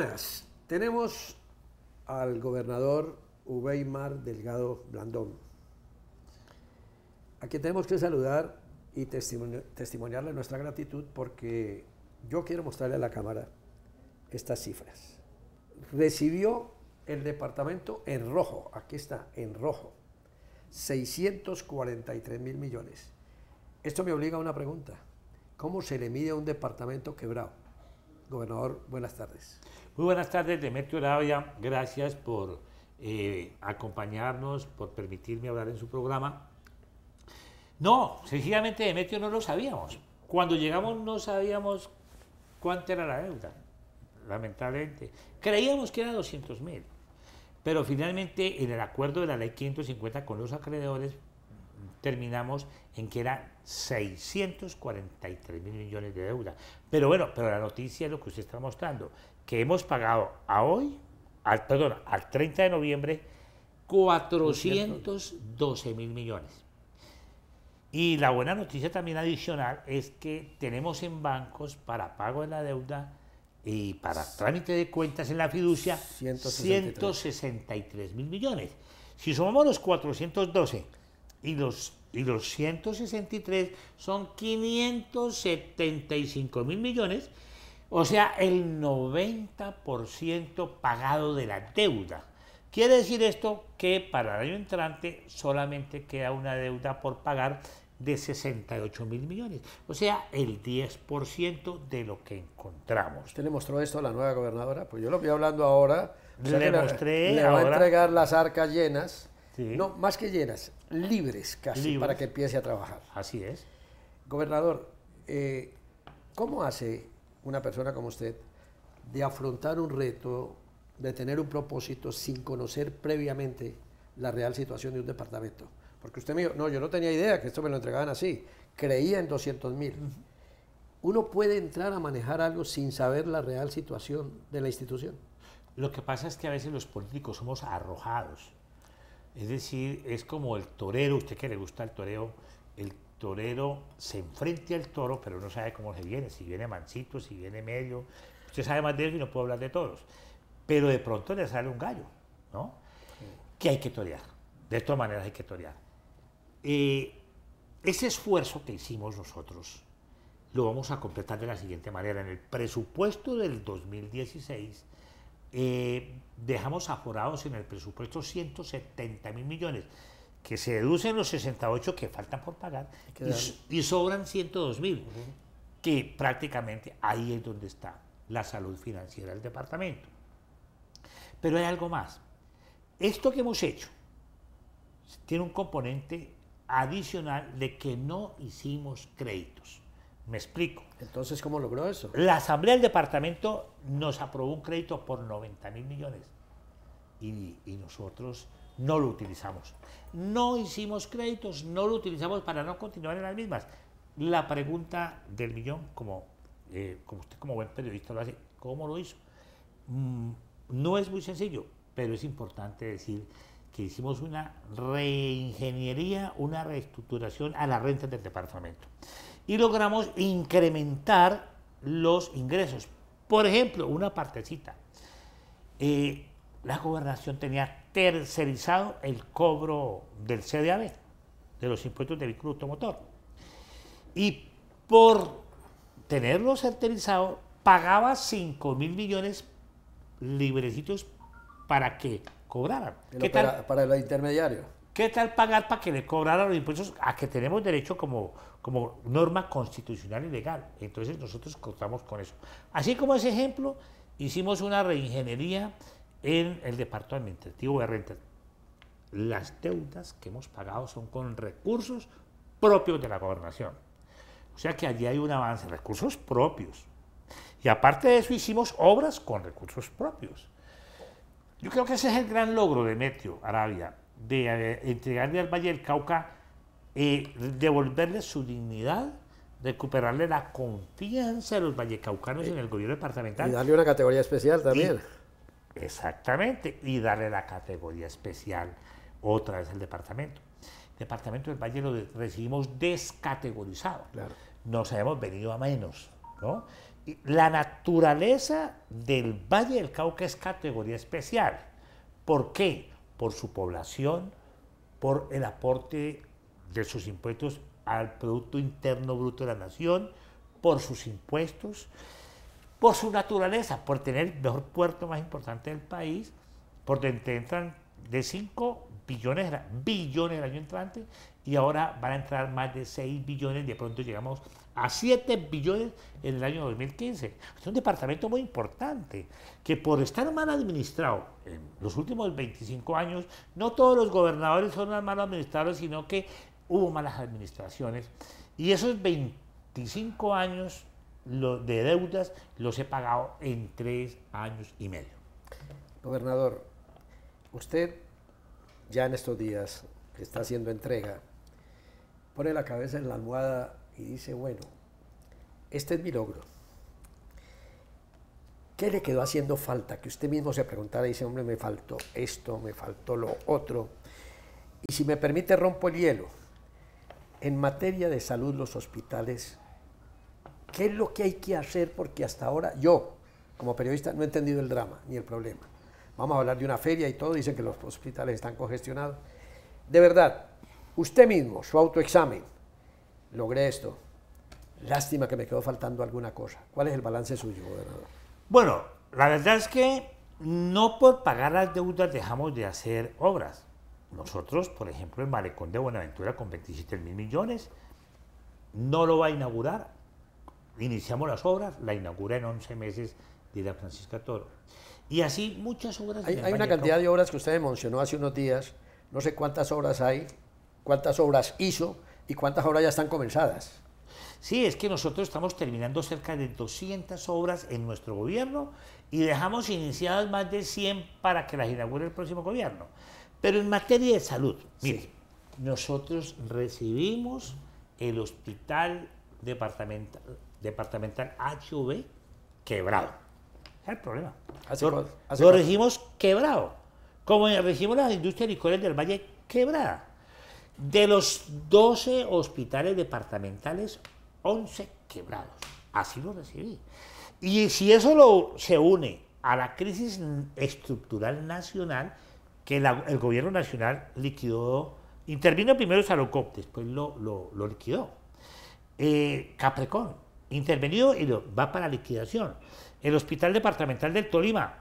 buenas. Tenemos al gobernador Uweimar Delgado Blandón, a quien tenemos que saludar y testimoniarle nuestra gratitud porque yo quiero mostrarle a la Cámara estas cifras. Recibió el departamento en rojo, aquí está, en rojo, 643 mil millones. Esto me obliga a una pregunta. ¿Cómo se le mide a un departamento quebrado? Gobernador, buenas tardes. Muy buenas tardes, Demetrio Arabia. Gracias por eh, acompañarnos, por permitirme hablar en su programa. No, sencillamente Demetrio no lo sabíamos. Cuando llegamos no sabíamos cuánta era la deuda, lamentablemente. Creíamos que era 200 mil, pero finalmente en el acuerdo de la ley 550 con los acreedores terminamos en que eran 643 mil millones de deuda. Pero bueno, pero la noticia es lo que usted está mostrando, que hemos pagado a hoy, perdón, al 30 de noviembre, 412 mil millones. Y la buena noticia también adicional es que tenemos en bancos para pago de la deuda y para trámite de cuentas en la fiducia 163 mil millones. Si sumamos los 412 y los, y los 163 son 575 mil millones o sea, el 90% pagado de la deuda. Quiere decir esto que para el año entrante solamente queda una deuda por pagar de 68 mil millones, o sea, el 10% de lo que encontramos. ¿Usted le mostró esto a la nueva gobernadora? Pues yo lo voy hablando ahora. le mostré. va a entregar las arcas llenas, no, más que llenas, libres casi, para que empiece a trabajar. Así es. Gobernador, eh, ¿cómo hace una persona como usted de afrontar un reto, de tener un propósito sin conocer previamente la real situación de un departamento. Porque usted me dijo, no, yo no tenía idea que esto me lo entregaban así, creía en 200 mil. Uno puede entrar a manejar algo sin saber la real situación de la institución. Lo que pasa es que a veces los políticos somos arrojados. Es decir, es como el torero, usted que le gusta el toreo, el torero se enfrente al toro, pero no sabe cómo se viene, si viene mansito, si viene medio. Usted sabe más de eso y no puedo hablar de toros. Pero de pronto le sale un gallo, ¿no? Que hay que torear. De todas maneras hay que torear. Eh, ese esfuerzo que hicimos nosotros lo vamos a completar de la siguiente manera. En el presupuesto del 2016 eh, dejamos aforados en el presupuesto 170 mil millones que se deducen los 68 que faltan por pagar y, sobran 102 mil, que prácticamente ahí es donde está la salud financiera del departamento. Pero hay algo más. Esto que hemos hecho tiene un componente adicional de que no hicimos créditos. Me explico. Entonces, ¿cómo logró eso? La Asamblea del Departamento nos aprobó un crédito por 90 mil millones y nosotros no lo utilizamos. No hicimos créditos, no lo utilizamos para no continuar en las mismas. La pregunta del millón, como, eh, como usted como buen periodista lo hace, ¿cómo lo hizo? Mm, no es muy sencillo, pero es importante decir que hicimos una reingeniería, una reestructuración a la renta del departamento. Y logramos incrementar los ingresos. Por ejemplo, una partecita. Eh, la gobernación tenía tercerizado el cobro del CDAB, de los impuestos de vehículo automotor. Y por tenerlo certerizado, pagaba 5 mil millones librecitos para que cobraran. ¿Qué para el intermediario? ¿Qué tal pagar para que le cobraran los impuestos a que tenemos derecho como, como norma constitucional y legal? Entonces nosotros contamos con eso. Así como ese ejemplo, hicimos una reingeniería en el Departamento Administrativo de Rentas. Las deudas que hemos pagado son con recursos propios de la gobernación. O sea que allí hay un avance, recursos propios. Y aparte de eso hicimos obras con recursos propios. Yo creo que ese es el gran logro de Metio Arabia, de eh, entregarle al Valle del Cauca, y eh, devolverle su dignidad, recuperarle la confianza de los vallecaucanos eh, en el gobierno departamental. Y darle una categoría especial también. Exactamente, y darle la categoría especial otra vez al departamento. departamento del Valle lo recibimos descategorizado. Nos habíamos venido a menos. la naturaleza del Valle del Cauca es categoría especial. ¿Por qué? Por su población, por el aporte de sus impuestos al Producto Interno Bruto de la Nación, por sus impuestos por su naturaleza, por tener el mejor puerto más importante del país, por donde entran de 5 billones, billones el año entrante y ahora van a entrar más de 6 billones, de pronto llegamos a 7 billones en el año 2015. Es un departamento muy importante que por estar mal administrado en los últimos 25 años, no todos los gobernadores son mal administrados, sino que hubo malas administraciones y esos 25 años lo de deudas los he pagado en tres años y medio. Gobernador, usted ya en estos días que está haciendo entrega, pone la cabeza en la almohada y dice, bueno, este es mi logro. ¿Qué le quedó haciendo falta? Que usted mismo se preguntara y dice, hombre, me faltó esto, me faltó lo otro. Y si me permite, rompo el hielo. En materia de salud, los hospitales ¿Qué es lo que hay que hacer? Porque hasta ahora yo, como periodista, no he entendido el drama ni el problema. Vamos a hablar de una feria y todo, dicen que los hospitales están congestionados. De verdad, usted mismo, su autoexamen, logré esto. Lástima que me quedó faltando alguna cosa. ¿Cuál es el balance suyo, gobernador? Bueno, la verdad es que no por pagar las deudas dejamos de hacer obras. Nosotros, por ejemplo, el malecón de Buenaventura con 27 mil millones, no lo va a inaugurar Iniciamos las obras, la inaugura en 11 meses dirá Francisca Toro. Y así muchas obras. Hay, hay una cantidad de obras que usted mencionó hace unos días, no sé cuántas obras hay, cuántas obras hizo y cuántas obras ya están comenzadas. Sí, es que nosotros estamos terminando cerca de 200 obras en nuestro gobierno y dejamos iniciadas más de 100 para que las inaugure el próximo gobierno. Pero en materia de salud, mire, nosotros recibimos el hospital departamental departamental HV quebrado. Es el problema. lo, regimos quebrado. Como regimos las industrias licores del Valle quebrada. De los 12 hospitales departamentales, 11 quebrados. Así lo recibí. Y si eso se une a la crisis estructural nacional, que el gobierno nacional liquidó, intervino primero Salocop, después lo, lo, liquidó. Eh, intervenido y va para liquidación. El Hospital Departamental del Tolima,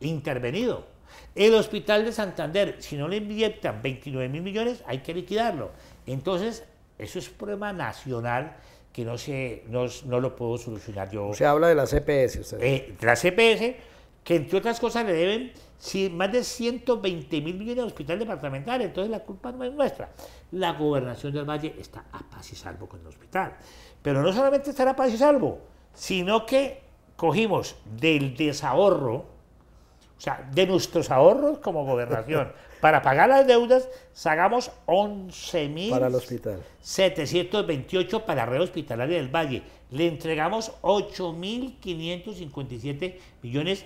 intervenido. El Hospital de Santander, si no le inviertan 29 mil millones, hay que liquidarlo. Entonces, eso es un problema nacional que no, se, no, lo puedo solucionar yo. Se habla de la CPS. Usted. Eh, la CPS, que entre otras cosas le deben más de 120 mil millones al hospital departamental, entonces la culpa no es nuestra. La gobernación del Valle está a paz y salvo con el hospital. Pero no solamente estará para y salvo, sino que cogimos del desahorro, o sea, de nuestros ahorros como gobernación, para pagar las deudas, sacamos 11.728 para la red hospitalaria del Valle. Le entregamos 8.557 millones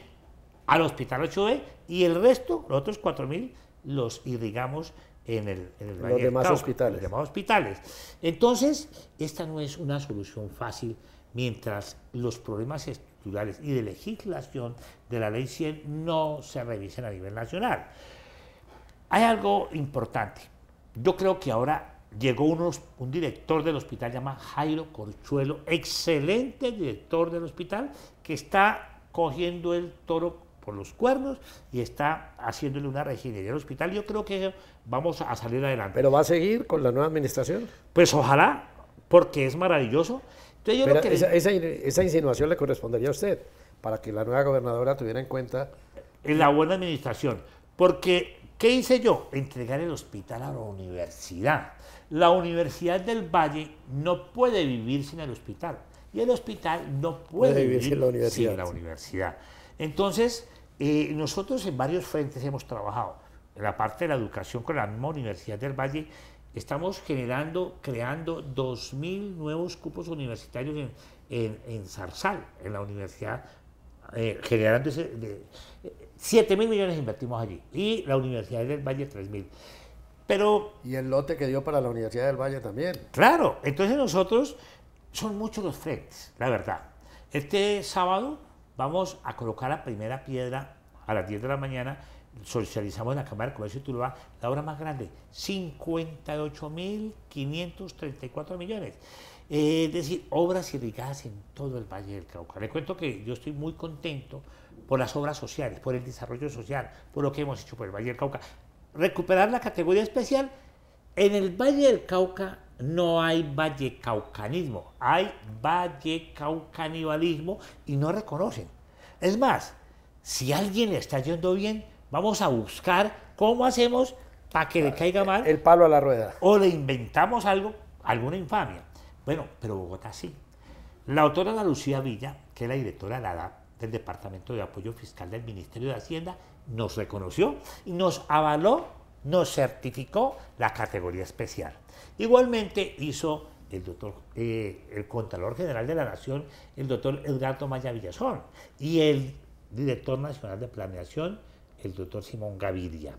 al Hospital 8B e y el resto, los otros 4.000, los irrigamos en, el, los demás hospitales. Entonces, esta no es una solución fácil mientras los problemas estructurales y de legislación de la ley 100 no se revisen a nivel nacional. Hay algo importante. Yo creo que ahora llegó un director del hospital llamado Jairo Corchuelo, excelente director del hospital, que está cogiendo el toro con los cuernos y está haciéndole una reingeniería al hospital. Yo creo que vamos a salir adelante. ¿Pero va a seguir con la nueva administración? Pues ojalá, porque es maravilloso. esa, insinuación le correspondería a usted, para que la nueva gobernadora tuviera en cuenta... En la buena administración, porque ¿Qué hice yo? Entregar el hospital a la universidad. La Universidad del Valle no puede vivir sin el hospital. Y el hospital no puede, vivir, sin la, universidad, universidad. Entonces, eh, nosotros en varios frentes hemos trabajado. En la parte de la educación con la Universidad del Valle estamos generando, creando 2.000 nuevos cupos universitarios en, en, en en la universidad, eh, generando 7.000 millones invertimos allí y la Universidad del Valle 3.000 Pero, y el lote que dio para la Universidad del Valle también. Claro, entonces nosotros son muchos los frentes, la verdad. Este sábado vamos a colocar la primera piedra a las 10 de la mañana, socializamos en la Cámara de Comercio de Tuluá, la obra más grande, 58.534 millones. Eh, es decir, obras irrigadas en todo el Valle del Cauca. Le cuento que yo estoy muy contento por las obras sociales, por el desarrollo social, por lo que hemos hecho por el Valle del Cauca. Recuperar la categoría especial en el Valle del Cauca no hay vallecaucanismo, hay vallecaucanibalismo y no reconocen. Es más, si alguien le está yendo bien, vamos a buscar cómo hacemos para que le ah, caiga mal. El palo a la rueda. O le inventamos algo, alguna infamia. Bueno, pero Bogotá sí. La autora Ana Lucía Villa, que es la directora de la del Departamento de Apoyo Fiscal del Ministerio de Hacienda, nos reconoció y nos avaló no certificó la categoría especial. Igualmente hizo el doctor, eh, el Contralor General de la Nación, el doctor Edgardo Maya Villazón, y el Director Nacional de Planeación, el doctor Simón Gaviria.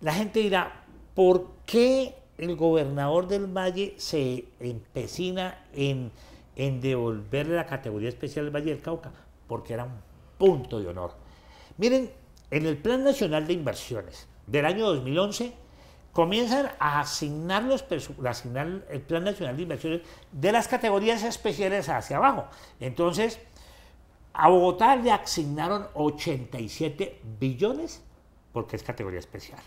La gente dirá, ¿por qué el gobernador del Valle se empecina en, en devolverle la categoría especial del Valle del Cauca? Porque era un punto de honor. Miren, en el Plan Nacional de Inversiones, del año 2011, comienzan a asignar, los, el Plan Nacional de Inversiones de las categorías especiales hacia abajo. Entonces, a Bogotá le asignaron 87 billones porque es categoría especial.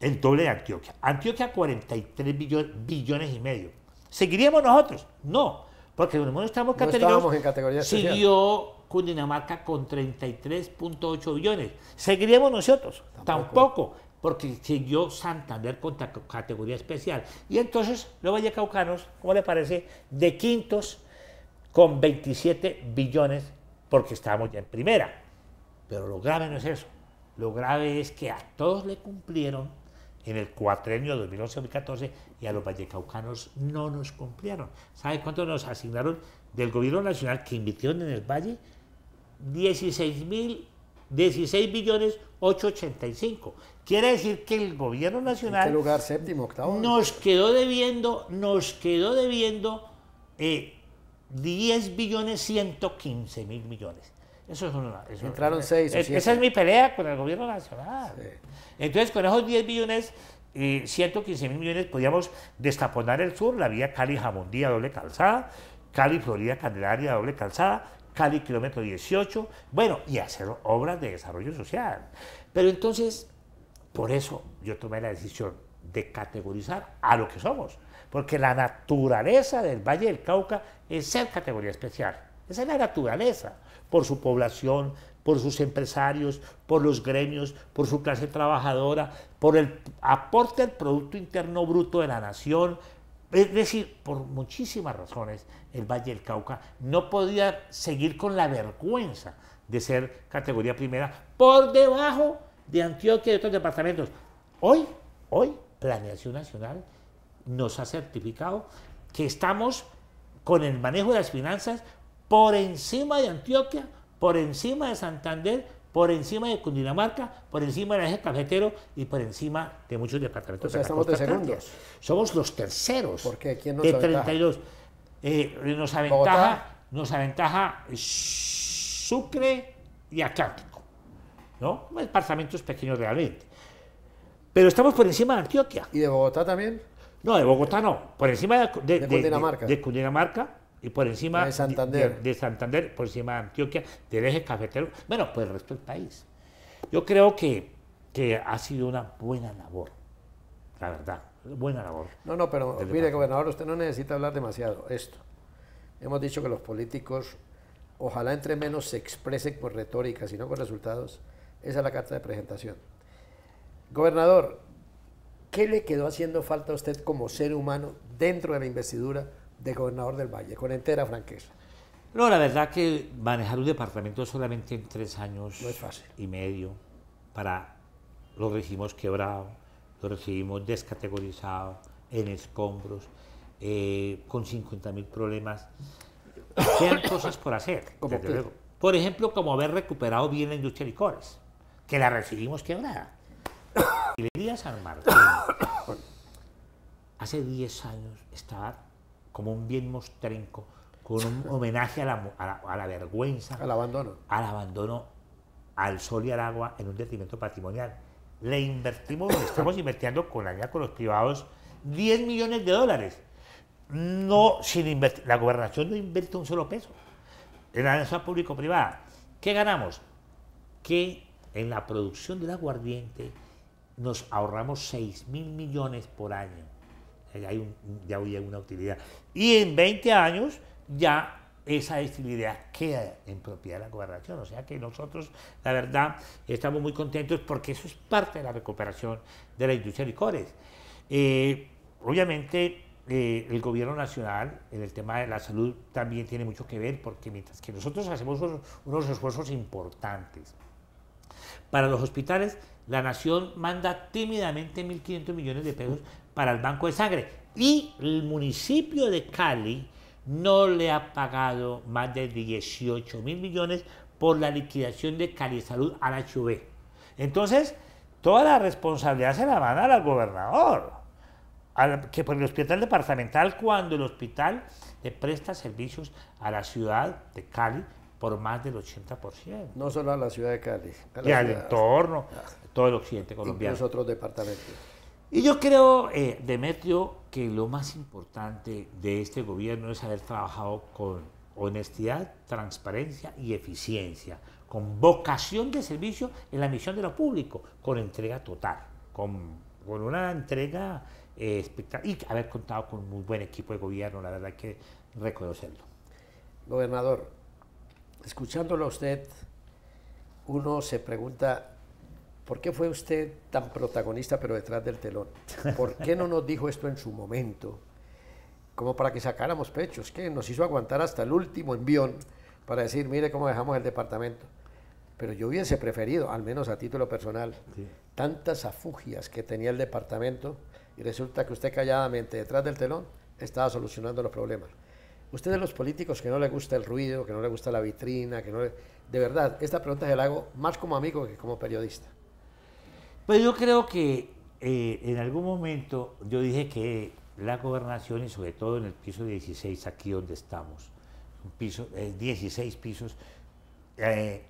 El doble de Antioquia. Antioquia 43 billones, y medio. ¿Seguiríamos nosotros? No, porque no estamos no categorizados. Siguió dinamarca con 33.8 billones. ¿Seguiríamos nosotros? Tampoco. porque siguió Santander con categoría especial. Y entonces los Vallecaucanos, ¿cómo le parece? De quintos con 27 billones porque estábamos ya en primera. Pero lo grave no es eso. Lo grave es que a todos le cumplieron en el cuatrenio 2011-2014 y a los vallecaucanos no nos cumplieron. ¿Sabe cuánto nos asignaron del gobierno nacional que invirtieron en el valle? 16.000, 16 millones 885. Quiere decir que el gobierno nacional... lugar séptimo, Nos quedó debiendo, nos quedó debiendo eh, 10 millones. Eso es una... Entraron Esa es mi pelea con el gobierno nacional. Entonces, con esos 10 billones... Eh, millones podíamos destaponar el sur, la vía Cali-Jamundía, doble calzada, Cali-Florida-Candelaria, doble calzada, cada kilómetro 18, bueno, y hacer obras de desarrollo social. Pero entonces, por eso yo tomé la decisión de categorizar a lo que somos, porque la naturaleza del Valle del Cauca es ser categoría especial, esa es la naturaleza, por su población, por sus empresarios, por los gremios, por su clase trabajadora, por el aporte al Producto Interno Bruto de la Nación, es decir, por muchísimas razones, el Valle del Cauca no podía seguir con la vergüenza de ser categoría primera por debajo de Antioquia y otros departamentos. Hoy, hoy, Planeación Nacional nos ha certificado que estamos con el manejo de las finanzas por encima de Antioquia, por encima de Santander, por encima de Cundinamarca, por encima de eje cafetero y por encima de muchos departamentos. O sea, estamos de segundos. Somos los terceros. ¿Por qué? ¿Quién nos 32. Eh, nos, aventaja, nos aventaja Sucre y Atlántico. ¿No? Departamentos pequeños realmente. Pero estamos por encima de Antioquia. ¿Y de Bogotá también? No, de Bogotá no. Por encima de Cundinamarca y por encima de Santander. por encima de Antioquia, del eje cafetero, bueno, pues el resto del país. Yo creo que, ha sido una buena labor, la verdad, buena labor. No, no, pero mire, gobernador, usted no necesita hablar demasiado. Esto, hemos dicho que los políticos, ojalá entre menos se expresen por retórica, sino con resultados. Esa es la carta de presentación. Gobernador, ¿qué le quedó haciendo falta a usted como ser humano dentro de la investidura? de gobernador del Valle, con entera franqueza. No, la verdad que manejar un departamento solamente en tres años y medio, para lo recibimos quebrado, lo recibimos descategorizado, en escombros, eh, con 50.000 problemas, quedan cosas por hacer. Desde luego. Por ejemplo, como haber recuperado bien la industria de licores, que la recibimos quebrada. Y le a San Martín, hace 10 años estaba como un bien mostrenco, con un homenaje a la, vergüenza. Al abandono. Al abandono, al sol y al agua en un detrimento patrimonial. Le invertimos, estamos invirtiendo con la los privados 10 millones de dólares. No, sin la gobernación no invierte un solo peso. En la alianza público-privada. ¿Qué ganamos? Que en la producción del aguardiente nos ahorramos 6 mil millones por año eh, hay un, ya hoy hay una utilidad. Y en 20 años ya esa utilidad queda en propiedad de la gobernación. O sea que nosotros, la verdad, estamos muy contentos porque eso es parte de la recuperación de la industria de licores. Eh, obviamente, eh, el gobierno nacional en el tema de la salud también tiene mucho que ver porque mientras que nosotros hacemos unos esfuerzos importantes para los hospitales, la nación manda tímidamente 1.500 millones de pesos para el banco de sangre. Y el municipio de Cali no le ha pagado más de 18 mil millones por la liquidación de Cali Salud a la HV. Entonces, toda la responsabilidad se la van a dar al gobernador, que por el hospital departamental, cuando el hospital le presta servicios a la ciudad de Cali por más del 80%. No solo a la ciudad de Cali. A y al entorno, todo el occidente colombiano. Y otros departamentos. Y yo creo, eh, Demetrio, que lo más importante de este gobierno es haber trabajado con honestidad, transparencia y eficiencia, con vocación de servicio en la misión de lo público, con entrega total, con, con una entrega eh, espectacular y haber contado con un muy buen equipo de gobierno, la verdad que reconocerlo. Gobernador, escuchándolo a usted, uno se pregunta ¿Por qué fue usted tan protagonista pero detrás del telón? ¿Por qué no nos dijo esto en su momento? Como para que sacáramos pechos, que nos hizo aguantar hasta el último envión para decir, mire cómo dejamos el departamento. Pero yo hubiese preferido, al menos a título personal, tantas afugias que tenía el departamento y resulta que usted calladamente detrás del telón estaba solucionando los problemas. Ustedes los políticos que no le gusta el ruido, que no le gusta la vitrina, que no le... De verdad, esta pregunta se la hago más como amigo que como periodista. Pues yo creo que eh, en algún momento yo dije que la gobernación y sobre todo en el piso 16, aquí donde estamos, un piso, 16 eh, pisos, eh,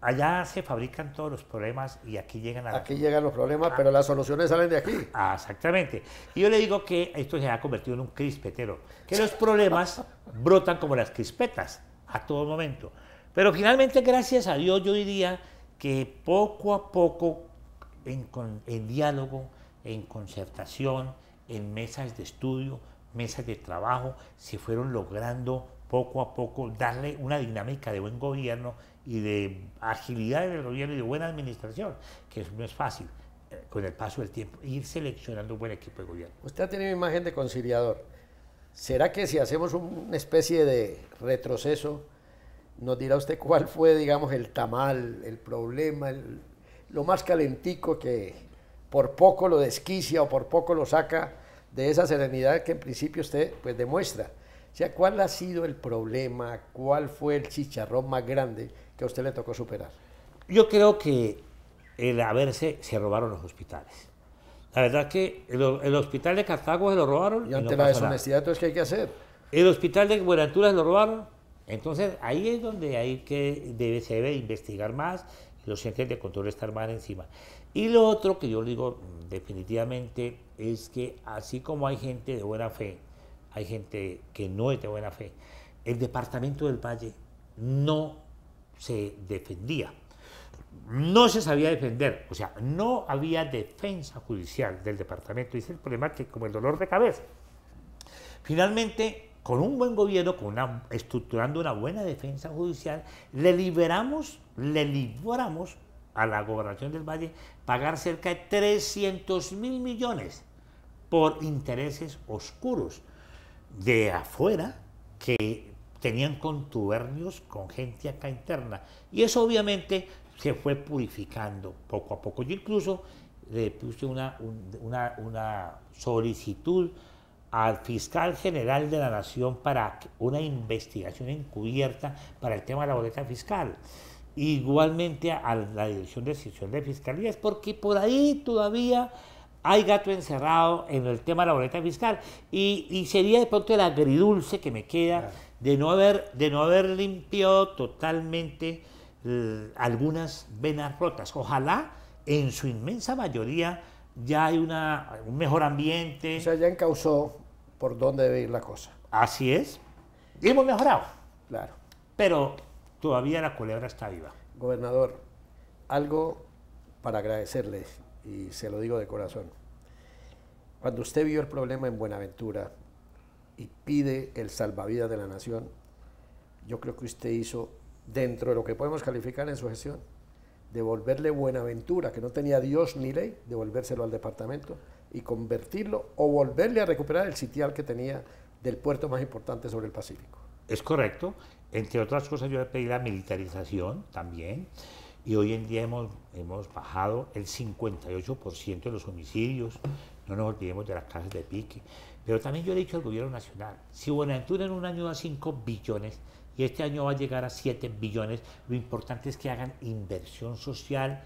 allá se fabrican todos los problemas y aquí llegan a... Aquí llegan los problemas, ah. pero las soluciones salen de aquí. Ah, exactamente. Y yo le digo que esto se ha convertido en un crispetero, que los problemas brotan como las crispetas a todo momento. Pero finalmente, gracias a Dios, yo diría que poco a poco, en, diálogo, en concertación, en mesas de estudio, mesas de trabajo, se fueron logrando poco a poco darle una dinámica de buen gobierno y de agilidad en el gobierno y de buena administración, que no es fácil eh, con el paso del tiempo, ir seleccionando un buen equipo de gobierno. Usted ha tenido imagen de conciliador. ¿Será que si hacemos una especie de retroceso nos dirá usted cuál fue, digamos, el tamal, el problema, lo más calentico que por poco lo desquicia o por poco lo saca de esa serenidad que en principio usted pues demuestra. O sea, ¿cuál ha sido el problema? ¿Cuál fue el chicharrón más grande que a usted le tocó superar? Yo creo que el haberse, se robaron los hospitales. La verdad que el, hospital de Cartago se lo robaron. Y ante la deshonestidad, entonces, ¿qué hay que hacer? El hospital de Buenaventura se lo robaron entonces ahí es donde hay que debe, se debe investigar más los centros de control estar más encima. Y lo otro que yo digo mm, definitivamente es que así como hay gente de buena fe, hay gente que no es de buena fe, el departamento del Valle no se defendía, no se sabía defender, o sea, no había defensa judicial del departamento, y es el problema que como el dolor de cabeza. Finalmente, con un buen gobierno, con estructurando una buena defensa judicial, le liberamos, le a la gobernación del Valle pagar cerca de 300 mil millones por intereses oscuros de afuera que tenían contubernios con gente acá interna. Y eso obviamente se fue purificando poco a poco. Yo incluso le puse una solicitud al fiscal general de la Nación para una investigación encubierta para el tema de la boleta fiscal. Igualmente a la Dirección de decisión de Fiscalías, porque por ahí todavía hay gato encerrado en el tema de la boleta fiscal. Y, sería de pronto el agridulce que me queda de, no haber, de no haber limpiado totalmente eh, algunas venas rotas. Ojalá en su inmensa mayoría ya hay una, un mejor ambiente. O sea, ya encausó por dónde debe ir la cosa. Así es. Y hemos mejorado. Claro. Pero todavía la culebra está viva. Gobernador, algo para agradecerle, y se lo digo de corazón. Cuando usted vio el problema en Buenaventura y pide el salvavidas de la nación, yo creo que usted hizo, dentro de lo que podemos calificar en su gestión, devolverle Buenaventura, que no tenía Dios ni ley, devolvérselo al departamento y convertirlo o volverle a recuperar el sitial que tenía del puerto más importante sobre el Pacífico. Es correcto. Entre otras cosas yo le pedí la militarización también y hoy en día hemos, hemos bajado el 58% de los homicidios, no nos olvidemos de las casas de pique. Pero también yo le he dicho al gobierno nacional, si Buenaventura en un año a 5 billones y este año va a llegar a 7 billones, lo importante es que hagan inversión social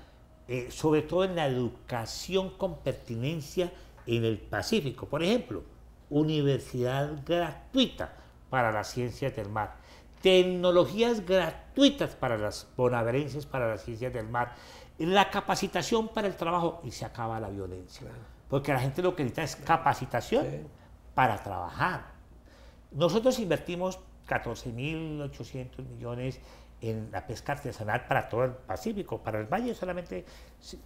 eh, sobre todo en la educación con pertinencia en el Pacífico. Por ejemplo, universidad gratuita para las ciencias del mar, tecnologías gratuitas para las bonaverenses, para las ciencias del mar, la capacitación para el trabajo y se acaba la violencia. Porque la gente lo que necesita es capacitación para trabajar. Nosotros invertimos 14.800 millones en la pesca artesanal para todo el Pacífico. Para el Valle solamente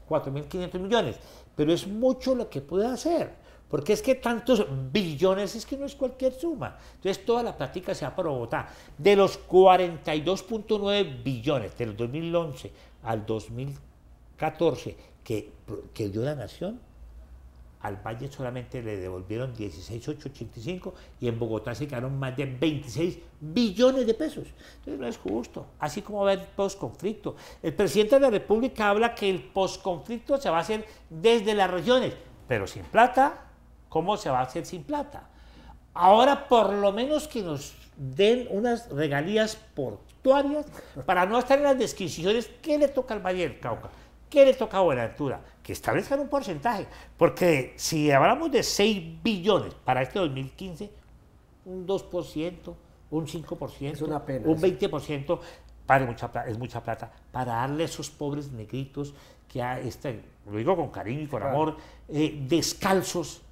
4.500 millones, pero es mucho lo que puede hacer, porque es que tantos billones es que no es cualquier suma. Entonces toda la plática se va para Bogotá. De los 42.9 billones del 2011 al 2014 que, que dio la nación, al Valle solamente le devolvieron 16,885 y en Bogotá se quedaron más de 26 billones de pesos. Entonces no es justo. Así como va el postconflicto. El presidente de la República habla que el postconflicto se va a hacer desde las regiones, pero sin plata, ¿cómo se va a hacer sin plata? Ahora por lo menos que nos den unas regalías portuarias para no estar en las descripciones. ¿Qué le toca al Valle del Cauca. ¿Qué le toca a Buenaventura? Que establezcan un porcentaje, porque si hablamos de 6 billones para este 2015, un 2%, un 5%, un 20%, para es mucha plata, para darle a esos pobres negritos que están, lo digo con cariño y con amor, eh, descalzos,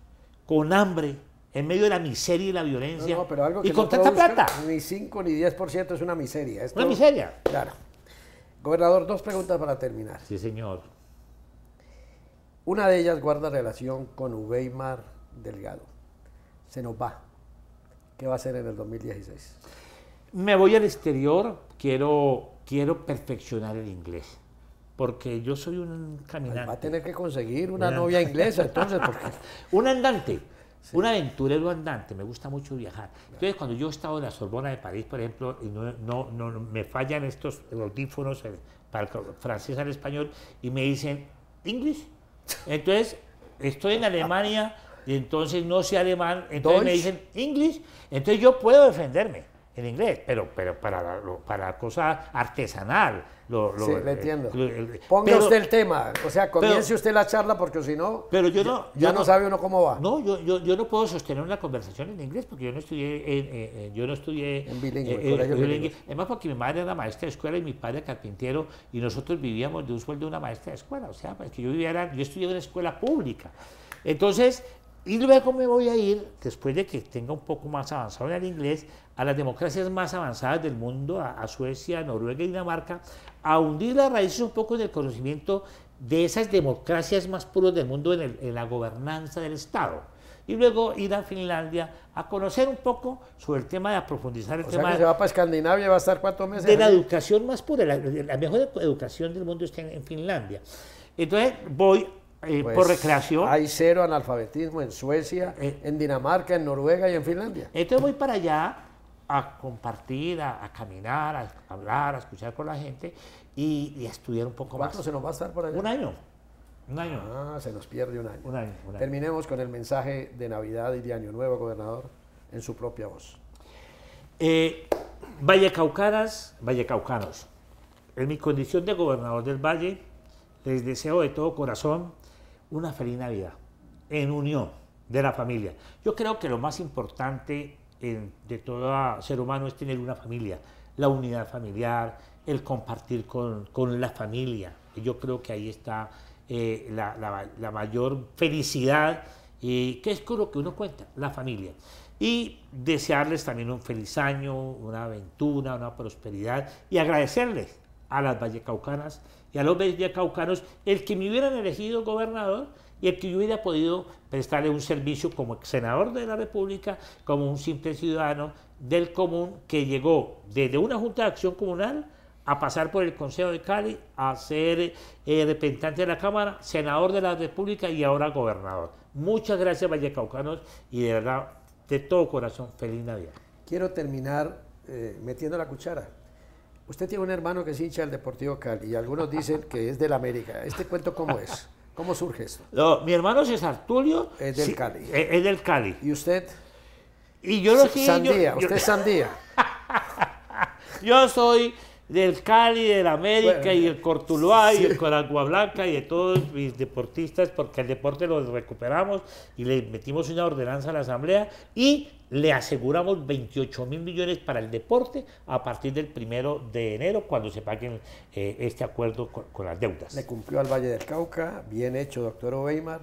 con hambre, en medio de la miseria y la violencia. y con tanta plata. Ni 5 ni 10% es una miseria. una miseria. Claro. Gobernador, dos preguntas para terminar. Sí, señor. Una de ellas guarda relación con Uweimar Delgado. Se nos va. ¿Qué va a hacer en el 2016? Me voy al exterior, quiero, quiero perfeccionar el inglés porque yo soy un caminante. Pues va a tener que conseguir una, novia inglesa entonces. Porque... un andante. Un aventurero andante, me gusta mucho viajar. Entonces, cuando yo he estado en la Sorbona de París, por ejemplo, y no, me fallan estos audífonos para francés al español y me dicen, ¿English? Entonces, estoy en Alemania y entonces no sé alemán, entonces me dicen, ¿English? Entonces yo puedo defenderme en inglés, pero, pero para, lo, para cosa artesanal. Lo, entiendo. Ponga usted el tema, o sea, comience usted la charla porque si no, pero yo no ya, no, sabe uno cómo va. No, yo, yo, no puedo sostener una conversación en inglés porque yo no estudié en, eh, eh, yo no estudié en bilingüe, más eh, Además porque mi madre era maestra de escuela y mi padre carpintero y nosotros vivíamos de un sueldo de una maestra de escuela, o sea, pues que yo viviera, yo estudié en una escuela pública. Entonces, y luego me voy a ir, después de que tenga un poco más avanzado en el inglés, a las democracias más avanzadas del mundo, a, Suecia, Noruega y Dinamarca, a hundir las raíces un poco del conocimiento de esas democracias más puras del mundo en, la gobernanza del Estado y luego ir a Finlandia a conocer un poco sobre el tema de a profundizar el o tema. Sea se va para Escandinavia va a estar cuatro meses. De la educación más pura, la, mejor educación del mundo está en, Finlandia. Entonces voy eh, por pues, recreación. Hay cero analfabetismo en Suecia, eh, eh. en Dinamarca, en Noruega y en Finlandia. Entonces voy para allá a compartir, a, caminar, a hablar, a escuchar con la gente y, a estudiar un poco más. ¿Cuánto se nos va a estar por ahí? Un año. Un año. Ah, se nos pierde un año. Terminemos con el mensaje de Navidad y de Año Nuevo, gobernador, en su propia voz. Eh, valle Vallecaucanos, en mi condición de gobernador del Valle, les deseo de todo corazón una feliz Navidad, en unión de la familia. Yo creo que lo más importante de todo ser humano es tener una familia, la unidad familiar, el compartir con, la familia. Yo creo que ahí está eh, la, mayor felicidad, y que es con lo que uno cuenta, la familia. Y desearles también un feliz año, una aventura, una prosperidad y agradecerles a las vallecaucanas y a los vallecaucanos el que me hubieran elegido gobernador y el que yo hubiera podido prestarle un servicio como senador de la República, como un simple ciudadano del común que llegó desde una Junta de Acción Comunal a pasar por el Consejo de Cali, a ser eh, representante de la Cámara, senador de la República y ahora gobernador. Muchas gracias, Vallecaucanos, y de verdad, de todo corazón, feliz Navidad. Quiero terminar eh, metiendo la cuchara. Usted tiene un hermano que se hincha del Deportivo Cali y algunos dicen que es del América. ¿Este cuento cómo es? ¿Cómo surge eso? mi hermano es Artulio. Es del Cali. Eh, es, del Cali. ¿Y usted? Y yo lo Sandía, usted es Sandía. yo soy del Cali, del América y el Cortuluá y el Coragua Blanca y de todos mis deportistas, porque el deporte lo recuperamos y le metimos una ordenanza a la Asamblea y le aseguramos 28 mil millones para el deporte a partir del primero de enero, cuando se paguen eh, este acuerdo con, las deudas. Le cumplió al Valle del Cauca, bien hecho, doctor Oveimar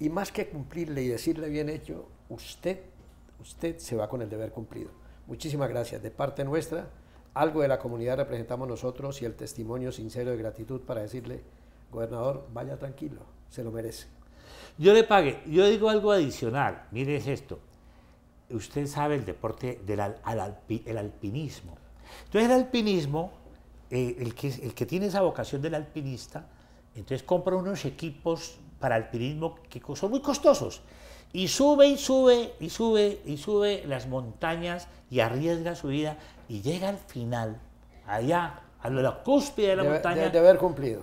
y más que cumplirle y decirle bien hecho, usted, usted se va con el deber cumplido. Muchísimas gracias de parte nuestra. Algo de la comunidad representamos nosotros y el testimonio sincero de gratitud para decirle, gobernador, vaya tranquilo, se lo merece. Yo le pague, yo digo algo adicional, mire esto, usted sabe el deporte del el alpinismo. Entonces el alpinismo, eh, el, que, el que tiene esa vocación del alpinista, entonces compra unos equipos para alpinismo que son muy costosos. Y sube y sube y sube y sube las montañas y arriesga su vida y llega al final, allá, a la cúspide de la montaña. De, haber cumplido.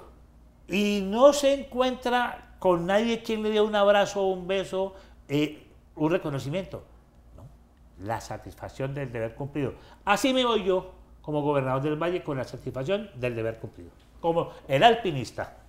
Y no se encuentra con nadie quien le dé un abrazo, un beso, eh, un reconocimiento. La satisfacción del deber cumplido. Así me voy yo como gobernador del Valle con la satisfacción del deber cumplido, como el alpinista.